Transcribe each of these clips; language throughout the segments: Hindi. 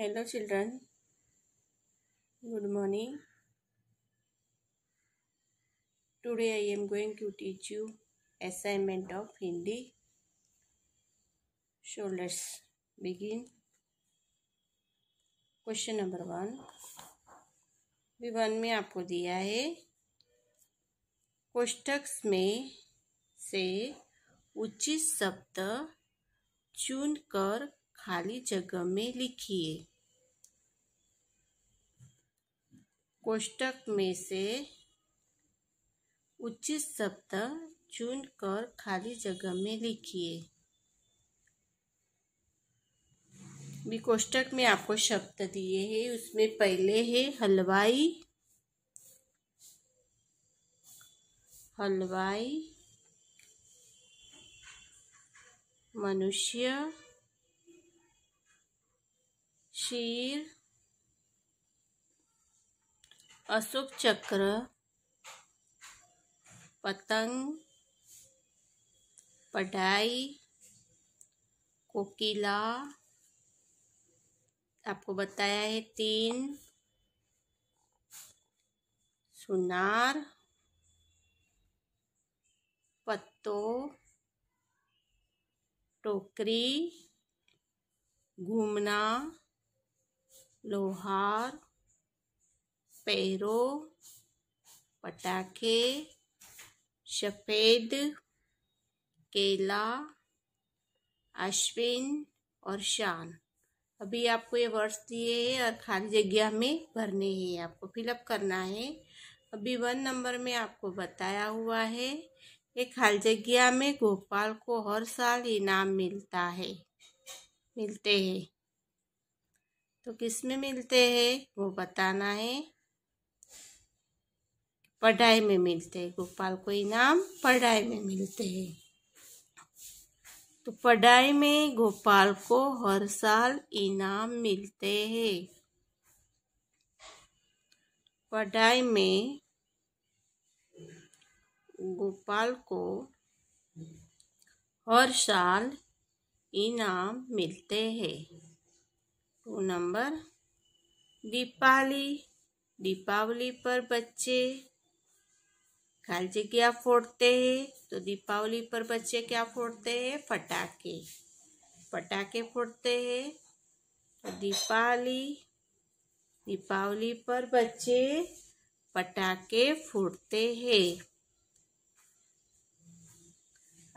hello children good morning today I am going to teach you assignment of Hindi shoulders begin question number one भी वन में आपको दिया है कोष्टक्स में से उचित शब्द चुनकर खाली जगह में लिखिए कोष्टक में से उचित शब्द चुनकर खाली जगह में लिखिए भी कोष्टक में आपको शब्द दिए हैं उसमें पहले है हलवाई हलवाई मनुष्य शीर अशुभ चक्र पतंग पढ़ाई कोकिला आपको बताया है तीन सुनार पत्तों टोकरी घूमना लोहार पैरो पटाखे सफ़ेद केला अश्विन और शान अभी आपको ये वर्ड्स दिए हैं और खाली जगह में भरने हैं आपको फिलअप करना है अभी वन नंबर में आपको बताया हुआ है ये खाली जगह में गोपाल को हर साल इनाम मिलता है मिलते हैं तो किस में मिलते हैं वो बताना है पढ़ाई में मिलते हैं गोपाल को इनाम पढ़ाई में मिलते हैं तो पढ़ाई में गोपाल को हर साल इनाम मिलते हैं पढ़ाई में गोपाल को हर साल इनाम मिलते हैं टू नंबर दीपावली दीपावली पर बच्चे खाली जगह फोड़ते हैं तो दीपावली पर बच्चे क्या फोड़ते हैं फटाके पटाखे फोड़ते हैं तो दीपावली दीपावली पर बच्चे पटाखे फोड़ते हैं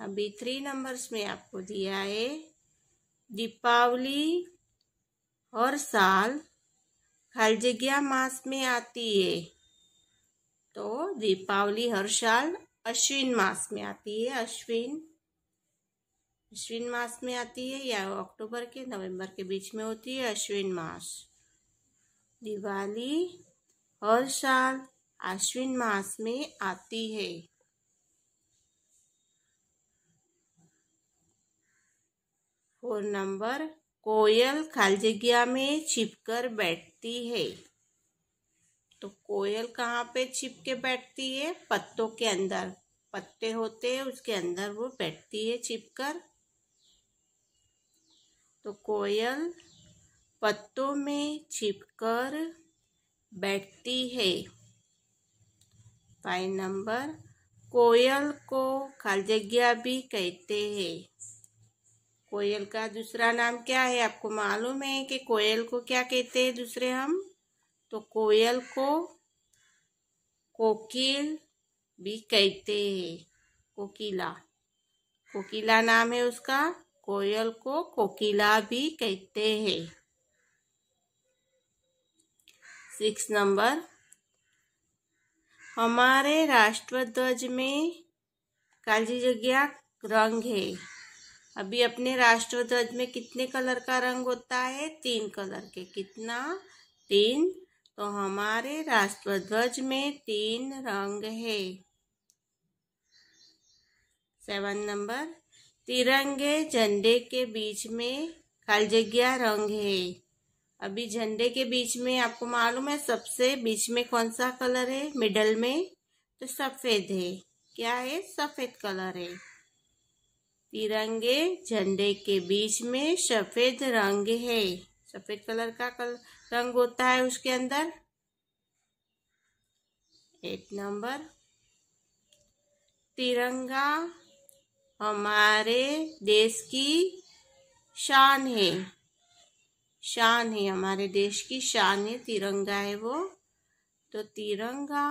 अभी थ्री नंबर्स में आपको दिया है दीपावली और साल खालजिज्ञा मास में आती है तो दीपावली हर साल अश्विन मास में आती है अश्विन अश्विन मास में आती है या अक्टूबर के नवंबर के बीच में होती है अश्विन मास दिवाली हर साल अश्विन मास में आती है फोन नंबर कोयल खाल जगिया में छिपकर बैठती है तो कोयल कहाँ पे छिप के बैठती है पत्तों के अंदर पत्ते होते हैं उसके अंदर वो बैठती है छिपकर तो कोयल पत्तों में छिपकर बैठती है फाइव नंबर कोयल को खालजगिया भी कहते हैं कोयल का दूसरा नाम क्या है आपको मालूम है कि कोयल को क्या कहते हैं दूसरे हम तो कोयल को कोकिल भी कहते हैं कोकिला कोकिला नाम है उसका कोयल को कोकिला भी कहते हैं सिक्स नंबर हमारे राष्ट्रध्वज में काली जगह रंग है अभी अपने राष्ट्र ध्वज में कितने कलर का रंग होता है तीन कलर के कितना तीन तो हमारे राष्ट्र ध्वज में तीन रंग है सेवन नंबर तिरंगे झंडे के बीच में कालजग्या रंग है अभी झंडे के बीच में आपको मालूम है सबसे बीच में कौन सा कलर है मिडल में तो सफेद है क्या है सफेद कलर है तिरंगे झंडे के बीच में सफेद रंग है सफेद कलर का कल रंग होता है उसके अंदर एट नंबर तिरंगा हमारे देश की शान है शान है हमारे देश की शान है तिरंगा है वो तो तिरंगा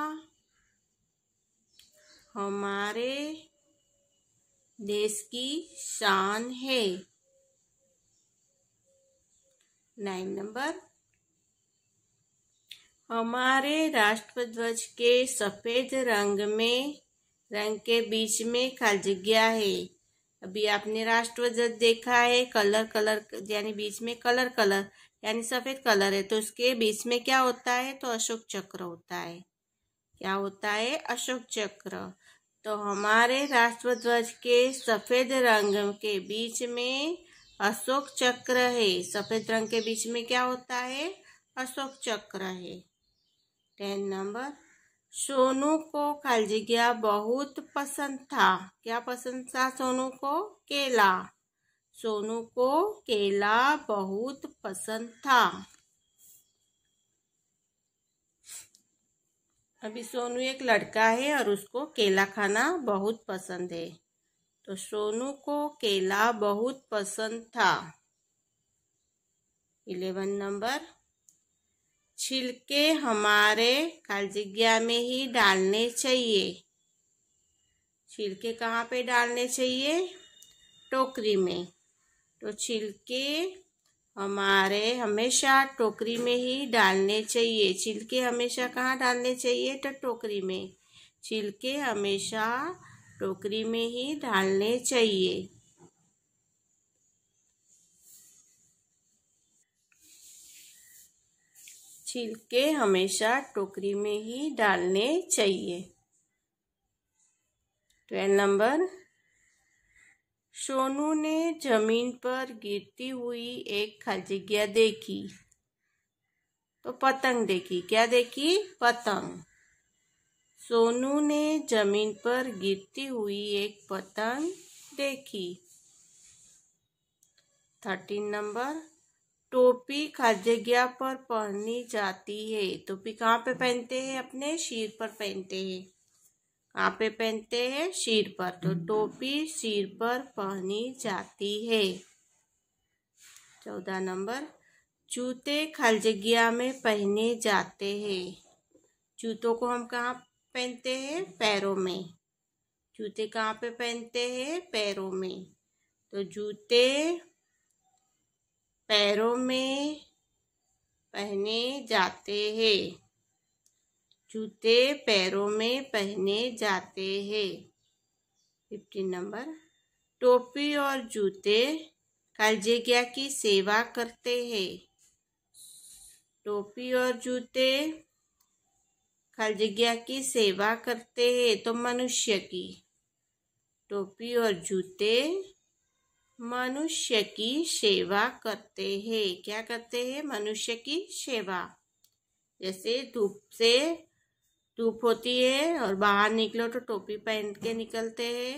हमारे देश की शान है नाइन नंबर हमारे राष्ट्रध्वज के सफेद रंग में रंग के बीच में खाली है अभी आपने राष्ट्र ध्वज देखा है कलर कलर यानी बीच में कलर कलर यानी सफेद कलर है तो उसके बीच में क्या होता है तो अशोक चक्र होता है क्या होता है अशोक चक्र तो हमारे राष्ट्रध्वज के सफ़ेद रंग के बीच में अशोक चक्र है सफ़ेद रंग के बीच में क्या होता है अशोक चक्र है टेन नंबर सोनू को खालजिया बहुत पसंद था क्या पसंद था सोनू को केला सोनू को केला बहुत पसंद था अभी सोनू एक लड़का है और उसको केला खाना बहुत पसंद है तो सोनू को केला बहुत पसंद था इलेवन नंबर छिलके हमारे कालजिज्ञा में ही डालने चाहिए छिलके कहाँ पे डालने चाहिए टोकरी में तो छिलके हमारे हमेशा टोकरी में ही डालने चाहिए छिलके हमेशा कहाँ डालने चाहिए तो टोकरी में छिलके हमेशा टोकरी में ही डालने चाहिए छिलके हमेशा टोकरी में ही डालने चाहिए ट्वेल्व नंबर सोनू ने जमीन पर गिरती हुई एक खजिया देखी तो पतंग देखी क्या देखी पतंग सोनू ने जमीन पर गिरती हुई एक पतंग देखी थर्टीन नंबर टोपी खजगिया पर पहनी जाती है टोपी कहाँ पे पहनते हैं अपने शीर पर पहनते हैं कहाँ पे पहनते हैं सिर पर तो टोपी सिर पर पहनी जाती है चौदह नंबर जूते खलजगिया में पहने जाते हैं जूतों को हम कहाँ पहनते हैं पैरों में जूते कहाँ पे पहनते हैं पैरों में तो जूते पैरों में पहने जाते हैं जूते पैरों में पहने जाते हैं फिफ्टीन नंबर टोपी और जूते कालजेगिया की सेवा करते हैं टोपी और जूते खलजगिया की सेवा करते हैं तो मनुष्य की टोपी और जूते मनुष्य की सेवा करते हैं क्या करते हैं मनुष्य की सेवा जैसे धूप से धूप होती है और बाहर निकलो तो टोपी पहन के निकलते हैं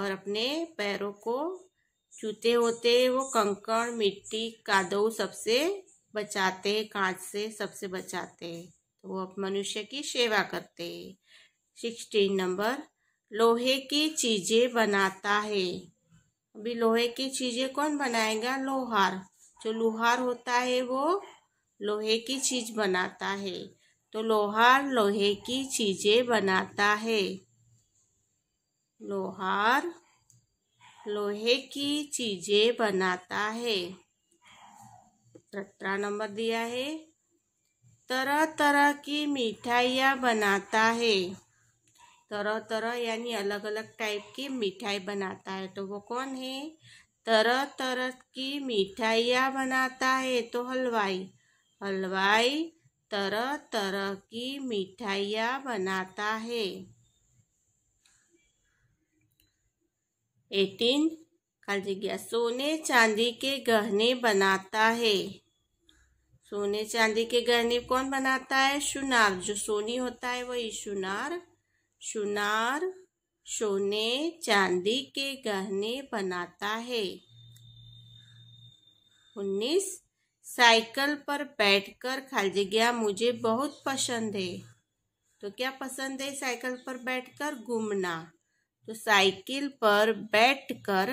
और अपने पैरों को चूते होते हैं वो कंकड़ मिट्टी कादो सबसे बचाते हैं कांच से सबसे बचाते हैं तो वो मनुष्य की सेवा करते हैं सिक्सटीन नंबर लोहे की चीज़ें बनाता है अभी लोहे की चीज़ें कौन बनाएगा लोहार जो लोहार होता है वो लोहे की चीज़ बनाता है तो लोहार लोहे की चीज़ें बनाता है लोहार लोहे की चीज़ें बनाता है सत्रह नंबर दिया है तरह तरह की मिठाइयाँ बनाता है तरह तरह यानी अलग अलग टाइप की मिठाई बनाता है तो वो कौन है तरह तरह की मिठाइयाँ बनाता है तो हलवाई हलवाई तरह तरह की मिठाइयाँ बनाता है एटीन खाली गया सोने चांदी के गहने बनाता है सोने चांदी के गहने कौन बनाता है सुनार जो सोनी होता है वही सुनार सुनार सोने चांदी के गहने बनाता है उन्नीस साइकिल पर बैठकर खाली जगह मुझे बहुत पसंद है तो क्या पसंद है साइकिल पर बैठकर घूमना तो साइकिल पर बैठकर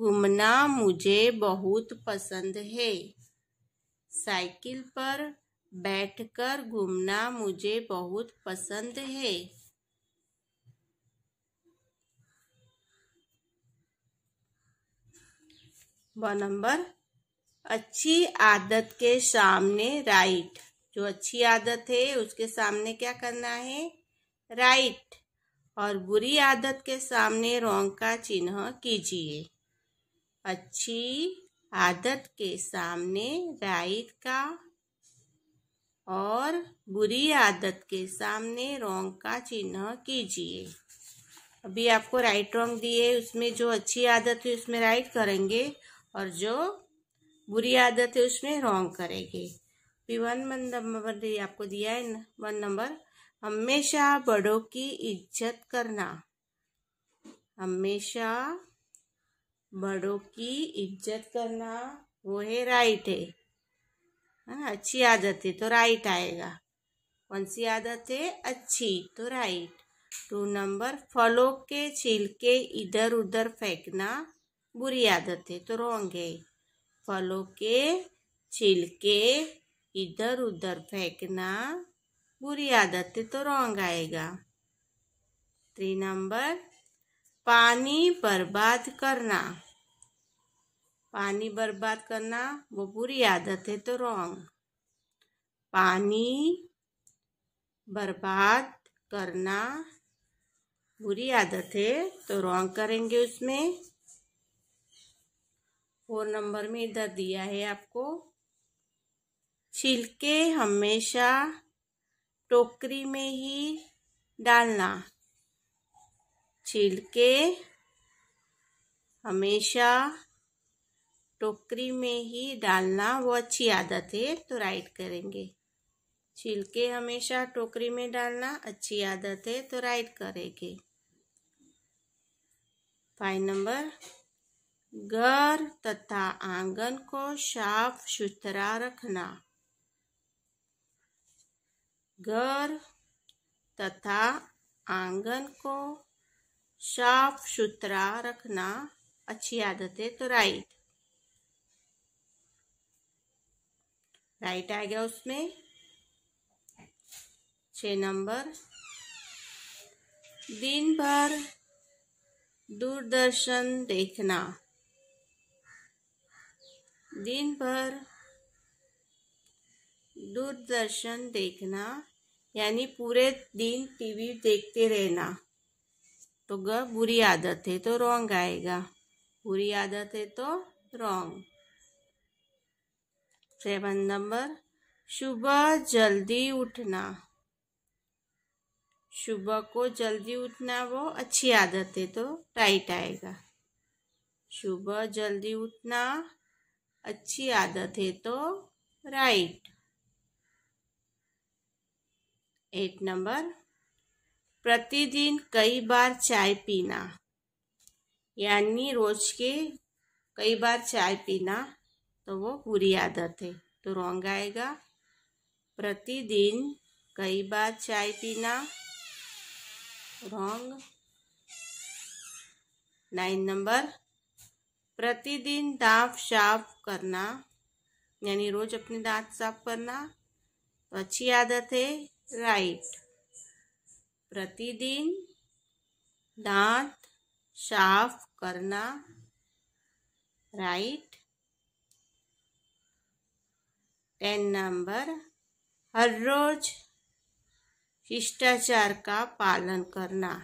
घूमना मुझे बहुत पसंद है साइकिल पर बैठकर घूमना मुझे बहुत पसंद है वन नंबर अच्छी आदत के सामने राइट जो अच्छी आदत है उसके सामने क्या करना है राइट और बुरी आदत के सामने रोंग का चिन्ह कीजिए अच्छी आदत के सामने राइट का और बुरी आदत के सामने रोंग का चिन्ह कीजिए अभी आपको राइट रोंग दिए उसमें जो अच्छी आदत है उसमें राइट करेंगे और जो बुरी आदत है उसमें रॉन्ग करेगी फिर वन नंबर आपको दिया है वन नंबर हमेशा बड़ों की इज्जत करना हमेशा बड़ों की इज्जत करना वो है राइट है ना अच्छी आदत है तो राइट आएगा कौन सी आदत है अच्छी तो राइट टू नंबर फलों के छिलके इधर उधर फेंकना बुरी आदत है तो रॉन्ग है फलों के छिलके इधर उधर फेंकना बुरी आदत है तो रोंग आएगा थ्री नंबर पानी बर्बाद करना पानी बर्बाद करना वो बुरी आदत है तो रोंग पानी बर्बाद करना बुरी आदत है तो रोंग करेंगे उसमें फोर नंबर में इधर दिया है आपको छिलके हमेशा टोकरी में ही डालना छिलके हमेशा टोकरी में ही डालना वो अच्छी आदत है तो राइट करेंगे छिलके हमेशा टोकरी में डालना अच्छी आदत है तो राइट करेंगे फाइव नंबर घर तथा आंगन को साफ सुथरा रखना घर तथा आंगन को साफ सुथरा रखना अच्छी आदत है तो राइट राइट आ गया उसमें छ नंबर दिन भर दूरदर्शन देखना दिन भर दूरदर्शन देखना यानी पूरे दिन टीवी देखते रहना तो ग बुरी आदत है तो रॉन्ग आएगा बुरी आदत है तो रॉन्ग सेवन नंबर सुबह जल्दी उठना सुबह को जल्दी उठना वो अच्छी आदत है तो टाइट आएगा सुबह जल्दी उठना अच्छी आदत है तो राइट एट नंबर प्रतिदिन कई बार चाय पीना यानी रोज के कई बार चाय पीना तो वो बुरी आदत है तो रॉन्ग आएगा प्रतिदिन कई बार चाय पीना रॉन्ग नाइन नंबर प्रतिदिन दांत साफ करना यानी रोज अपने दांत साफ करना तो अच्छी आदत है राइट प्रतिदिन दांत साफ करना राइट टेन नंबर हर रोज शिष्टाचार का पालन करना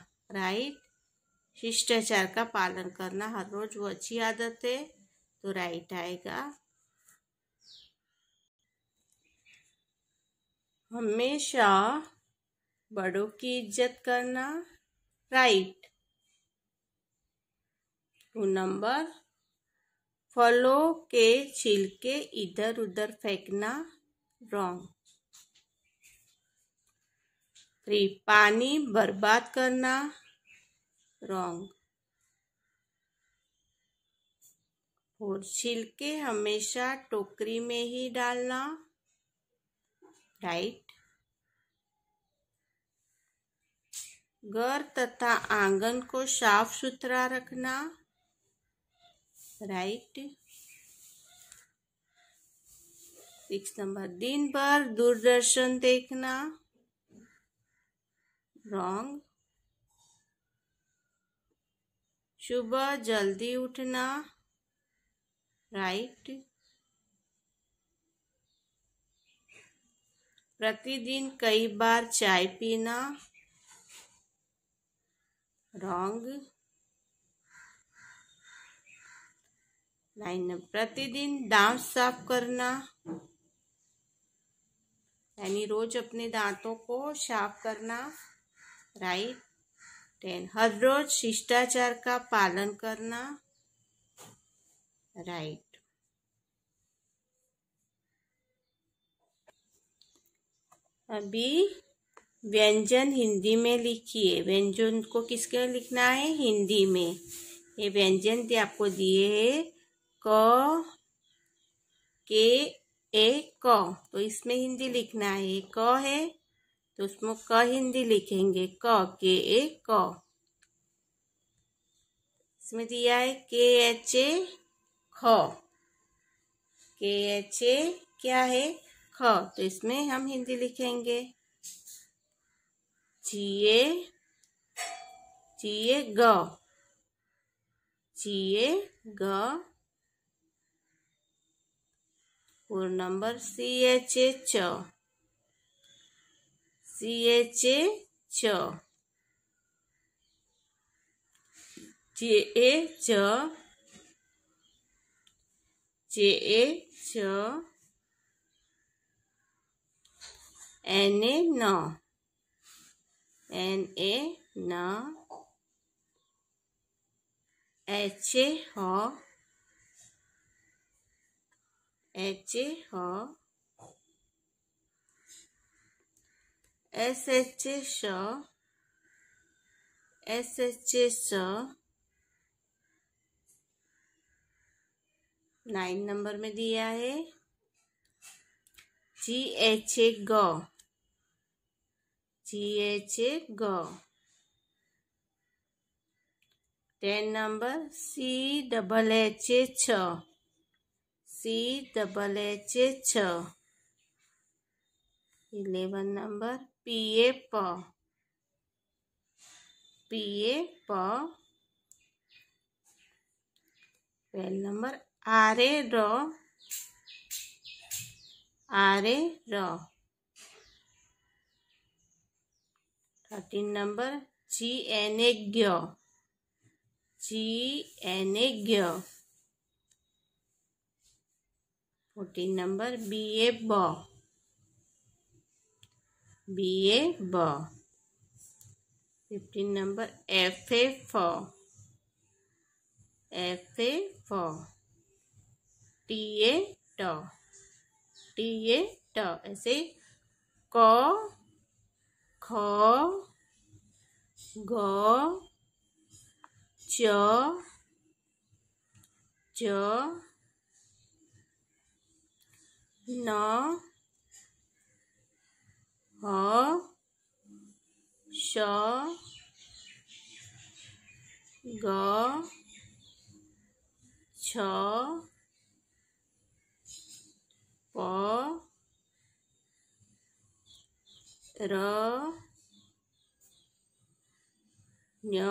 राइट शिष्टाचार का पालन करना हर रोज वो अच्छी आदत है तो राइट आएगा हमेशा बड़ों की इज्जत करना राइट टू नंबर फलों के छिलके इधर उधर फेंकना रॉन्ग थ्री पानी बर्बाद करना रॉन्ग और छिलके हमेशा टोकरी में ही डालना राइट घर तथा आंगन को साफ सुथरा रखना राइट सिक्स नंबर दिन भर दूरदर्शन देखना रॉन्ग सुबह जल्दी उठना राइट प्रतिदिन कई बार चाय पीना रॉन्ग लाइन नंबर प्रतिदिन दांत साफ करना यानी रोज अपने दांतों को साफ करना राइट टेन हर रोज शिष्टाचार का पालन करना राइट अभी व्यंजन हिंदी में लिखिए व्यंजन को किसके लिखना है हिंदी में ये व्यंजन दे आपको दिए है क के ए क तो इसमें हिंदी लिखना है क है तो उसमें क हिंदी लिखेंगे क के ए क इसमें दिया है के एच ए ख के एच ए क्या है ख तो इसमें हम हिंदी लिखेंगे जी ए जी ए ग जी ए ग और नंबर सी एच ए च सी एच ए च जे ए च जे ए च एन ए न एन ए न एच ए ह एच ए ह S H A S H S nine number में दिया है जी एच ए ग जी एच ए ग ten number C double H A छ सी डबल एच ए छ इलेवन नंबर पीए प पीए प पेल नंबर आरे र आरे र thirteen number G N A ग्य जी एन ए ग्य फोर्टीन नंबर बी ए ब बी ए ब फिफ्टीन नंबर एफ ए फ एफ ए फ टी ए ट टी ए ट ऐसे क ख ग च च न ह श ग छ प र ञ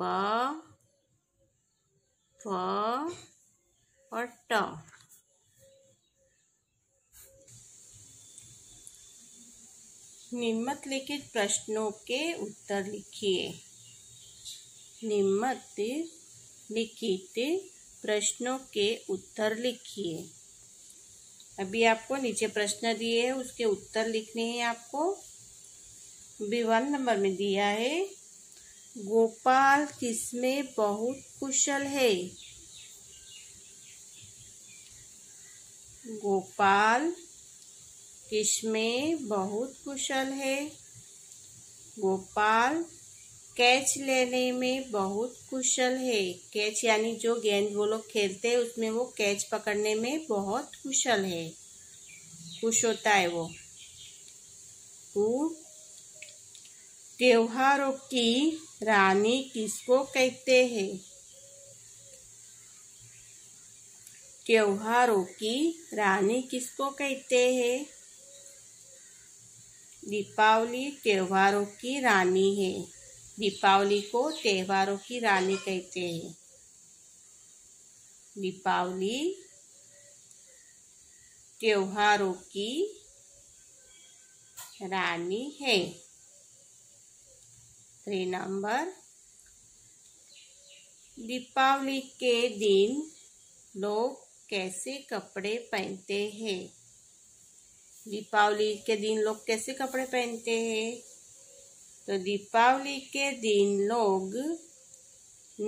ब फ और ट निम्नलिखित प्रश्नों के उत्तर लिखिए लिखित प्रश्नों के उत्तर लिखिए अभी आपको नीचे प्रश्न दिए हैं उसके उत्तर लिखने हैं आपको भी वन नंबर में दिया है गोपाल किसमें बहुत कुशल है गोपाल किसमें बहुत कुशल है गोपाल कैच लेने में बहुत कुशल है कैच यानी जो गेंद वो लोग खेलते हैं उसमें वो कैच पकड़ने में बहुत कुशल है खुश होता है वो त्योहारों की रानी किसको कहते हैं त्योहारों की रानी किसको कहते हैं दीपावली त्योहारों की रानी है दीपावली को त्योहारों की रानी कहते हैं दीपावली त्योहारों की रानी है थ्री नंबर दीपावली के दिन लोग कैसे कपड़े पहनते हैं दीपावली के दिन लोग कैसे कपड़े पहनते हैं तो दीपावली के दिन लोग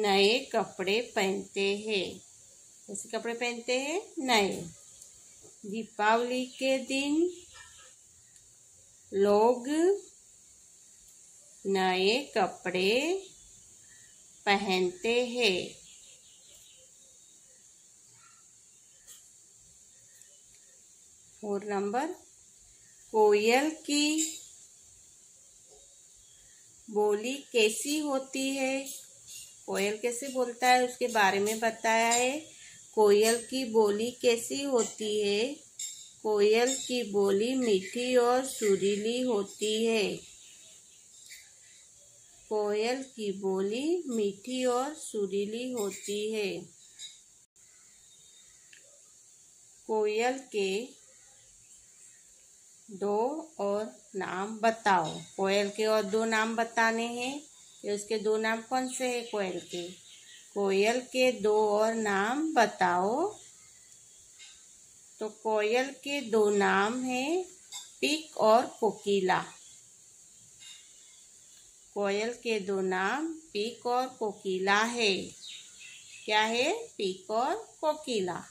नए कपड़े पहनते हैं कैसे कपड़े पहनते हैं नए दीपावली के दिन लोग नए कपड़े पहनते हैं और नंबर कोयल की बोली कैसी होती है कोयल कैसे बोलता है उसके बारे में बताया है कोयल की बोली कैसी होती है कोयल की बोली मीठी और सुरीली होती है कोयल की बोली मीठी और सुरीली होती है कोयल के दो और नाम बताओ कोयल के और दो नाम बताने हैं ये उसके दो नाम कौन से हैं कोयल के कोयल के दो और नाम बताओ तो कोयल के दो नाम हैं पिक और कोकिला कोयल के दो नाम पिक और कोकिला है क्या है पिक और कोकिला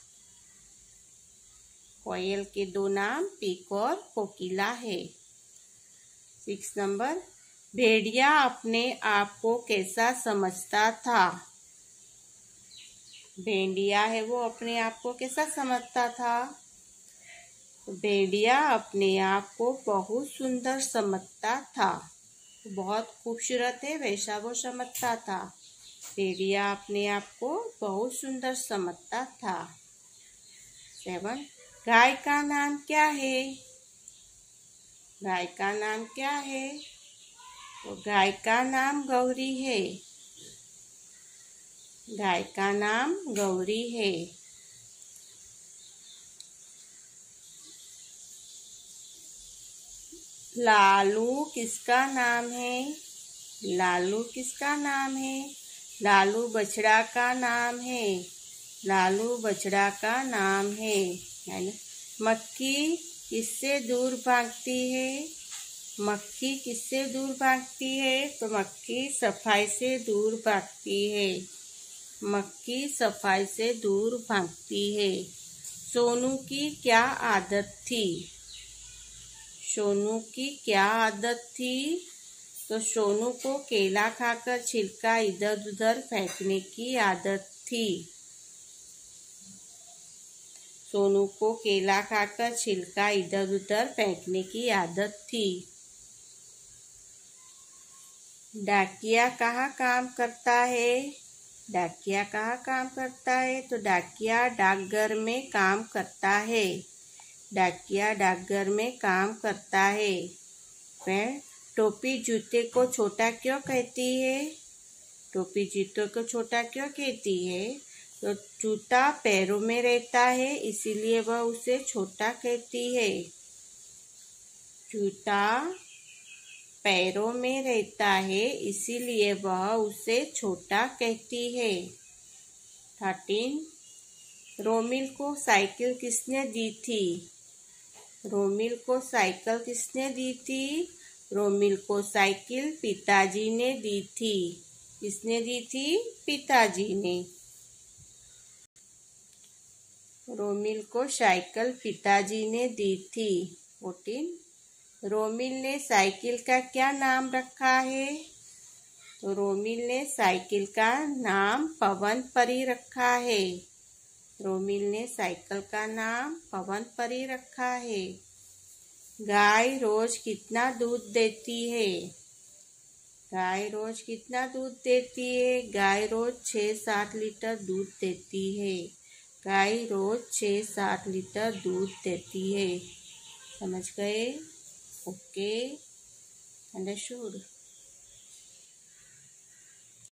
कोयल के दो नाम पीक और कोकिला है सिक्स नंबर भेड़िया अपने आप को कैसा समझता था भेड़िया है वो अपने आप को कैसा समझता था भेड़िया अपने आप को बहुत सुंदर समझता था बहुत खूबसूरत है वैसा वो समझता था भेड़िया अपने आप को बहुत सुंदर समझता था सेवन गाय का नाम क्या है गाय का नाम क्या है तो गाय का नाम गौरी है गाय का नाम गौरी है लालू किसका नाम है लालू किसका नाम है लालू बछड़ा का नाम है लालू बछड़ा का नाम है है ना मक्खी किससे दूर भागती है मक्खी किससे दूर भागती है तो मक्खी सफाई से दूर भागती है मक्खी सफाई से दूर भागती है सोनू की क्या आदत थी सोनू की क्या आदत थी तो सोनू को केला खाकर छिलका इधर उधर फेंकने की आदत थी सोनू को केला खाकर छिलका इधर उधर फेंकने की आदत थी डाकिया कहाँ काम करता है डाकिया कहाँ काम करता है तो डाकिया डाकघर में काम करता है डाकिया डाकघर में काम करता है वह टोपी जूते को छोटा क्यों कहती है टोपी जूते को छोटा क्यों कहती है तो चूता पैरों में रहता है इसीलिए वह उसे छोटा कहती है चूता पैरों में रहता है इसीलिए वह उसे छोटा कहती है थर्टीन रोमिल को साइकिल किसने दी थी रोमिल को साइकिल किसने दी थी रोमिल को साइकिल पिताजी ने दी थी किसने दी थी पिताजी ने रोमिल को साइकिल पिताजी ने दी थी फोर्टीन रोमिल ने साइकिल का क्या नाम रखा है तो रोमिल ने साइकिल का नाम पवन परी रखा है रोमिल ने साइकिल का नाम पवन परी रखा है गाय रोज कितना दूध देती है गाय रोज कितना दूध देती है गाय रोज छः सात लीटर दूध देती है गाय रोज छः सात लीटर दूध देती है समझ गए ओके अंडरस्टूड